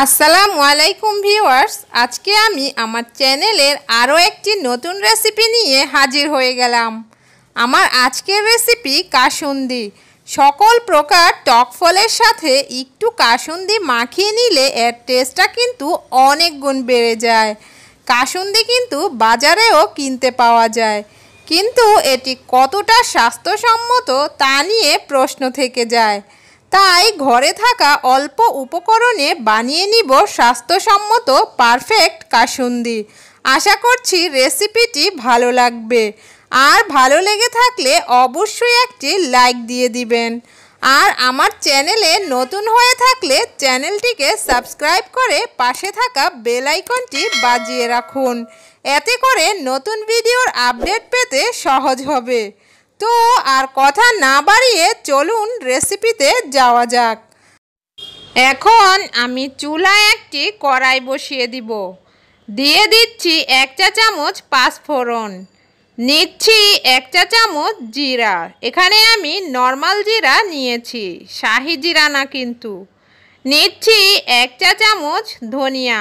আসসালামু আলাইকুম ভিউয়ার্স আজকে আমি আমার চ্যানেলের আরও একটি নতুন রেসিপি নিয়ে হাজির হয়ে গেলাম আমার আজকের রেসিপি কাসুন্দি সকল প্রকার টক ফলের সাথে একটু কাসুন্দি মাখিয়ে নিলে এর টেস্টটা কিন্তু অনেক গুণ বেড়ে যায় কাসুন্দি কিন্তু বাজারেও কিনতে পাওয়া যায় কিন্তু এটি কতটা স্বাস্থ্যসম্মত তা নিয়ে প্রশ্ন থেকে যায় তাই ঘরে থাকা অল্প উপকরণে বানিয়ে নিব স্বাস্থ্যসম্মত পারফেক্ট কাসুন্দি আশা করছি রেসিপিটি ভালো লাগবে আর ভালো লেগে থাকলে অবশ্যই একটি লাইক দিয়ে দিবেন আর আমার চ্যানেলে নতুন হয়ে থাকলে চ্যানেলটিকে সাবস্ক্রাইব করে পাশে থাকা বেল আইকনটি বাজিয়ে রাখুন এতে করে নতুন ভিডিওর আপডেট পেতে সহজ হবে তো আর কথা না বাড়িয়ে চলুন রেসিপিতে যাওয়া যাক এখন আমি চুলায় একটি কড়াই বসিয়ে দিব দিয়ে দিচ্ছি এক চা চামচ পাঁচফোড়ন নিচ্ছি এক চা চামচ জিরা এখানে আমি নর্মাল জিরা নিয়েছি শাহি জিরা না কিন্তু নিচ্ছি এক চা চামচ ধনিয়া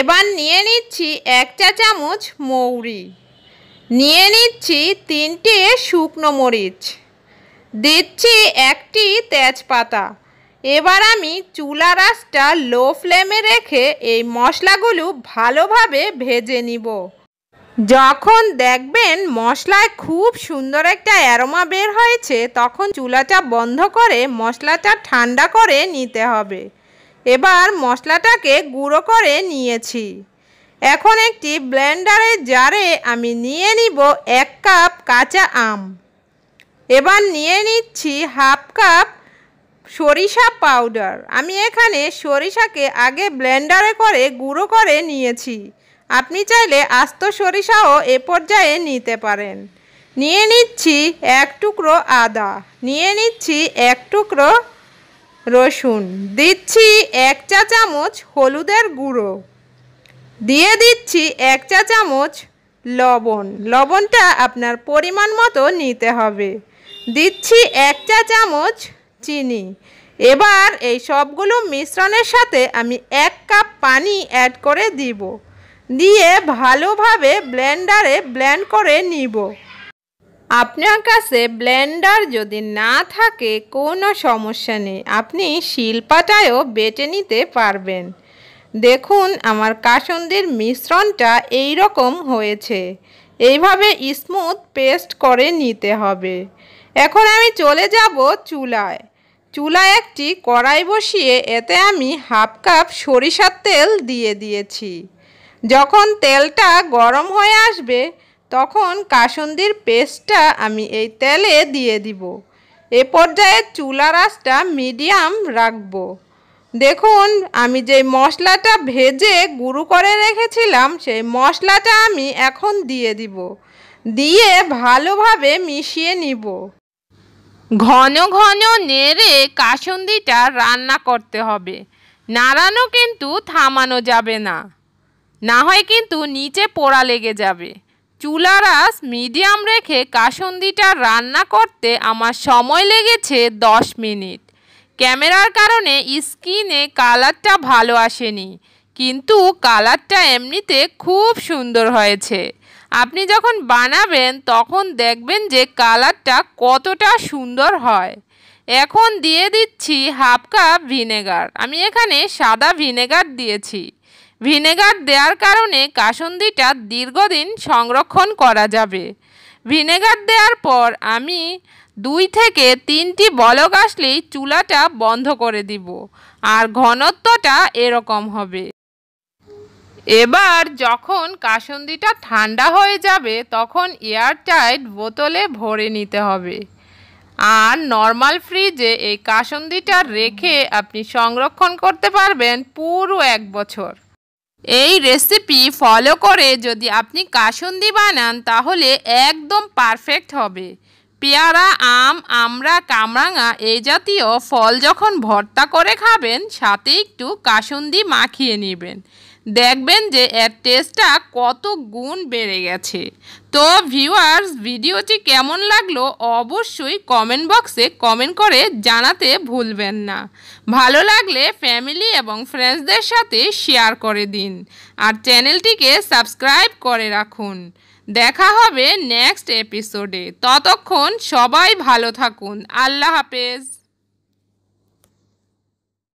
এবার নিয়ে নিচ্ছি এক চা চামচ মৌরি নিয়ে নিচ্ছি তিনটে শুকনো মরিচ দিচ্ছি একটি তেজপাতা এবার আমি চুলা রাসটা লো ফ্লেমে রেখে এই মশলাগুলো ভালোভাবে ভেজে নিব যখন দেখবেন মশলায় খুব সুন্দর একটা অ্যারোমা বের হয়েছে তখন চুলাটা বন্ধ করে মশলাটা ঠান্ডা করে নিতে হবে এবার মশলাটাকে গুঁড়ো করে নিয়েছি এখন একটি ব্লেন্ডারের জারে আমি নিয়ে নিব এক কাপ কাঁচা আম এবার নিয়ে নিচ্ছি হাফ কাপ সরিষা পাউডার আমি এখানে সরিষাকে আগে ব্লেন্ডারে করে গুঁড়ো করে নিয়েছি আপনি চাইলে আস্ত সরিষাও এ পর্যায়ে নিতে পারেন নিয়ে নিচ্ছি এক টুকরো আদা নিয়ে নিচ্ছি এক টুকরো রসুন দিচ্ছি এক চা চামচ হলুদের গুঁড়ো দিয়ে দিচ্ছি এক চা চামচ লবণ লবণটা আপনার পরিমাণ মতো নিতে হবে দিচ্ছি এক চা চামচ চিনি এবার এই সবগুলো মিশ্রণের সাথে আমি এক কাপ পানি অ্যাড করে দিব দিয়ে ভালোভাবে ব্লেন্ডারে ব্লেন্ড করে নিব আপনার কাছে ব্লেন্ডার যদি না থাকে কোনো সমস্যা নেই আপনি শিলপাটায়ও বেটে নিতে পারবেন দেখুন আমার কাসন্দির মিশ্রণটা এই রকম হয়েছে এইভাবে স্মুথ পেস্ট করে নিতে হবে এখন আমি চলে যাব চুলায় চুলায় একটি কড়াই বসিয়ে এতে আমি হাফ কাপ সরিষার তেল দিয়ে দিয়েছি যখন তেলটা গরম হয়ে আসবে তখন কাসন্দির পেস্টটা আমি এই তেলে দিয়ে দিব এ পর্যায়ে চুলার রাসটা মিডিয়াম রাখবো দেখুন আমি যে মশলাটা ভেজে গুঁড়ো করে রেখেছিলাম সেই মশলাটা আমি এখন দিয়ে দিব দিয়ে ভালোভাবে মিশিয়ে নিব ঘন ঘন নেড়ে কাসুন্দিটা রান্না করতে হবে নাড়ানো কিন্তু থামানো যাবে না না হয় কিন্তু নিচে পোড়া লেগে যাবে চুলার আস মিডিয়াম রেখে কাসুন্দিটা রান্না করতে আমার সময় লেগেছে দশ মিনিট ক্যামেরার কারণে স্কিনে কালারটা ভালো আসেনি কিন্তু কালারটা এমনিতে খুব সুন্দর হয়েছে আপনি যখন বানাবেন তখন দেখবেন যে কালারটা কতটা সুন্দর হয় এখন দিয়ে দিচ্ছি হাফ কাপ ভিনেগার আমি এখানে সাদা ভিনেগার দিয়েছি ভিনেগার দেওয়ার কারণে কাসন্দিটা দীর্ঘদিন সংরক্ষণ করা যাবে ভিনেগার দেওয়ার পর আমি দুই থেকে তিনটি বলক আসলেই চুলাটা বন্ধ করে দিব আর ঘনত্বটা এরকম হবে এবার যখন কাসন্দিটা ঠান্ডা হয়ে যাবে তখন এয়ারটাইট বোতলে ভরে নিতে হবে আর নর্মাল ফ্রিজে এই কাসন্দিটা রেখে আপনি সংরক্ষণ করতে পারবেন পুরো এক বছর এই রেসিপি ফলো করে যদি আপনি কাসুন্দি বানান তাহলে একদম পারফেক্ট হবে পেয়ারা আম আমরা কামরাঙা এই জাতীয় ফল যখন ভর্তা করে খাবেন সাথে একটু কাসুন্দি মাখিয়ে নেবেন দেখবেন যে এর টেস্টটা কত গুণ বেড়ে গেছে তো ভিউয়ার্স ভিডিওটি কেমন লাগলো অবশ্যই কমেন্ট বক্সে কমেন্ট করে জানাতে ভুলবেন না ভালো লাগলে ফ্যামিলি এবং ফ্রেন্ডসদের সাথে শেয়ার করে দিন আর চ্যানেলটিকে সাবস্ক্রাইব করে রাখুন দেখা হবে নেক্সট এপিসোডে ততক্ষণ সবাই ভালো থাকুন আল্লাহ হাফেজ